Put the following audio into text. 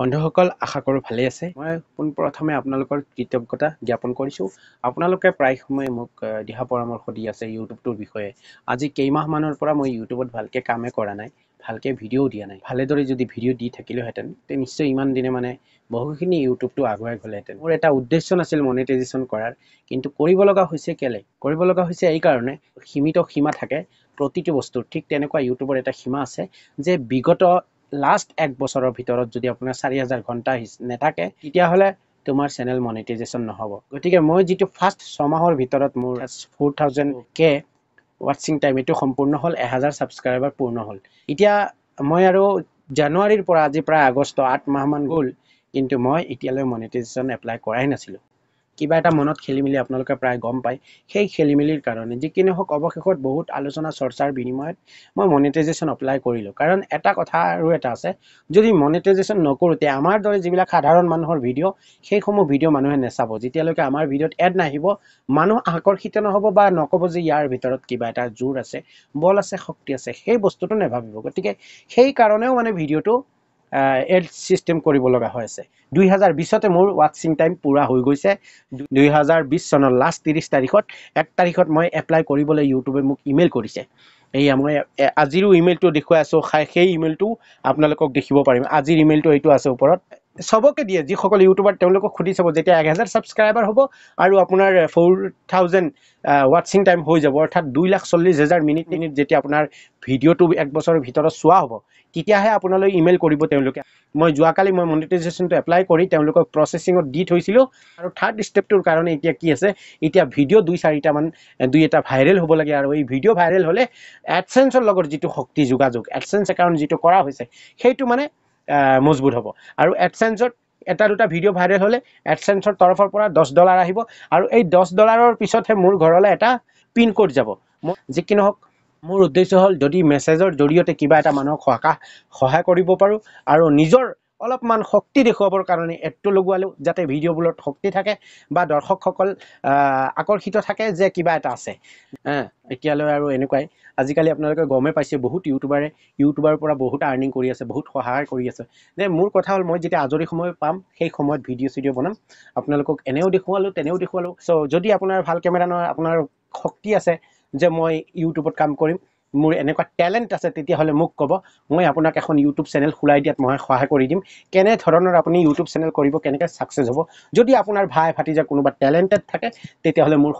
বন্ধুসকল আশা কৰোঁ ভালেই আছে মই পোনপ্ৰথমে আপোনালোকৰ কৃতজ্ঞতা জ্ঞাপন কৰিছোঁ আপোনালোকে প্ৰায় সময়ে মোক দিহা পৰামৰ্শ দি আছে ইউটিউবটোৰ বিষয়ে আজি কেইমাহমানৰ পৰা মই ইউটিউবত ভালকৈ কামে কৰা নাই ভালকৈ ভিডিঅ' দিয়া নাই ভালেদৰে যদি ভিডিঅ' দি থাকিলোহেঁতেন তে নিশ্চয় ইমান দিনে মানে বহুখিনি ইউটিউবটো আগুৱাই গ'লেহেঁতেন মোৰ এটা উদ্দেশ্য নাছিল মনিটাইজেশ্যন কৰাৰ কিন্তু কৰিব লগা হৈছে কেলে কৰিব লগা হৈছে এইকাৰণে সীমিত সীমা থাকে প্ৰতিটো বস্তুৰ ঠিক তেনেকুৱা ইউটিউবৰ এটা সীমা আছে যে বিগত লাষ্ট এক বছৰৰ ভিতৰত যদি আপোনাৰ চাৰি হাজাৰ ঘণ্টা নেথাকে তেতিয়াহ'লে তোমাৰ চেনেল মনিটাইজেশ্যন নহ'ব গতিকে মই যিটো ফাৰ্ষ্ট ছমাহৰ ভিতৰত মোৰ ফ'ৰ থাউজেণ্ড কে ৱাটছিং টাইম এইটো সম্পূৰ্ণ হ'ল এহেজাৰ ছাবস্ক্ৰাইবাৰ পূৰ্ণ হ'ল এতিয়া মই আৰু জানুৱাৰীৰ পৰা আজি প্ৰায় আগষ্ট আঠ মাহমান গ'ল কিন্তু মই এতিয়ালৈ মনিটাইজেশ্যন এপ্লাই কৰাই নাছিলোঁ কিবা এটা মনত খেলি মেলি আপোনালোকে প্ৰায় গম পায় সেই খেলি মেলিৰ কাৰণে যি কি নহওক অৱশেষত বহুত আলোচনা চৰ্চাৰ বিনিময়ত মই মনিটাইজেশ্যন এপ্লাই কৰিলোঁ কাৰণ এটা কথা আৰু এটা আছে যদি মনিটাইজেশ্যন নকৰোঁতে আমাৰ দৰে যিবিলাক সাধাৰণ মানুহৰ ভিডিঅ' সেইসমূহ ভিডিঅ' মানুহে নেচাব যেতিয়ালৈকে আমাৰ ভিডিঅ'ত এড নাহিব মানুহ আকৰ্ষিত নহ'ব বা নক'ব যে ইয়াৰ ভিতৰত কিবা এটা জোৰ আছে বল আছে শক্তি আছে সেই বস্তুটো নাভাবিব গতিকে সেইকাৰণেও মানে ভিডিঅ'টো এড ছিষ্টেম কৰিব লগা হৈ আছে দুই হাজাৰ বিছতে মোৰ ৱাক্সিং টাইম পূৰা হৈ গৈছে দুই হাজাৰ বিছ চনৰ লাষ্ট ত্ৰিছ তাৰিখত এক তাৰিখত মই এপ্লাই কৰিবলৈ ইউটিউবে মোক ইমেইল কৰিছে এয়া মই আজিৰো ইমেইলটো দেখুৱাই আছোঁ সেই ইমেইলটো আপোনালোকক দেখিব পাৰিম আজিৰ ইমেইলটো এইটো আছে ওপৰত চবকে দিয়ে যিসকল ইউটিউবাৰ তেওঁলোকক সুধি চাব যেতিয়া এক হাজাৰ ছাবস্ক্ৰাইবাৰ হ'ব আৰু আপোনাৰ ফ'ৰ থাউজেণ্ড ৱাটছিং টাইম হৈ যাব অৰ্থাৎ দুই লাখ চল্লিছ হেজাৰ মিনিট মিনিট যেতিয়া আপোনাৰ ভিডিঅ'টো এক বছৰৰ ভিতৰত চোৱা হ'ব তেতিয়াহে আপোনালৈ ইমেইল কৰিব তেওঁলোকে মই যোৱাকালি মই মনিটাইজেশ্যনটো এপ্লাই কৰি তেওঁলোকক প্ৰচেছিঙত দি থৈছিলোঁ আৰু থাৰ্ড ষ্টেপটোৰ কাৰণে এতিয়া কি আছে এতিয়া ভিডিঅ' দুই চাৰিটামান দুই এটা ভাইৰেল হ'ব লাগে আৰু এই ভিডিঅ' ভাইৰেল হ'লে এডচেঞ্চৰ লগত যিটো শক্তি যোগাযোগ এডচেঞ্চ একাউণ্ট যিটো কৰা হৈছে সেইটো মানে মজবুত হ'ব আৰু এডচেঞ্চত এটা দুটা ভিডিঅ' ভাইৰেল হ'লে এডচেঞ্চৰ তৰফৰ পৰা দহ ডলাৰ আহিব আৰু এই দহ ডলাৰৰ পিছতহে মোৰ ঘৰলৈ এটা পিনক'ড যাব মই যি কি নহওক মোৰ উদ্দেশ্য হ'ল যদি মেছেজৰ জৰিয়তে কিবা এটা মানুহক সকাহ সহায় কৰিব পাৰোঁ আৰু নিজৰ অলপমান শক্তি দেখুৱাবৰ কাৰণে এডটো লগোৱালোঁ যাতে ভিডিঅ'বোৰত শক্তি থাকে বা দৰ্শকসকল আকৰ্ষিত থাকে যে কিবা এটা আছে এতিয়ালৈ আৰু এনেকুৱাই আজিকালি আপোনালোকে গমে পাইছে বহুত ইউটিউবাৰে ইউটিউবাৰ পৰা বহুত আৰ্ণিং কৰি আছে বহুত সহায় কৰি আছে যে মোৰ কথা হ'ল মই যেতিয়া আজৰি সময় পাম সেই সময়ত ভিডিঅ' চিডিঅ' বনাম আপোনালোকক এনেও দেখুৱালোঁ তেনেও দেখুৱালোঁ চ' যদি আপোনাৰ ভাল কেমেৰা নহয় আপোনাৰ শক্তি আছে যে মই ইউটিউবত কাম কৰিম মোৰ এনেকুৱা টেলেণ্ট আছে তেতিয়াহ'লে মোক ক'ব মই আপোনাক এখন ইউটিউব চেনেল খোলাই দিয়াত মই সহায় কৰি দিম কেনেধৰণৰ আপুনি ইউটিউব চেনেল কৰিব কেনেকৈ ছাকচেছ হ'ব যদি আপোনাৰ ভাই ভাতিজা কোনোবা টেলেণ্টেড থাকে তেতিয়াহ'লে মোৰ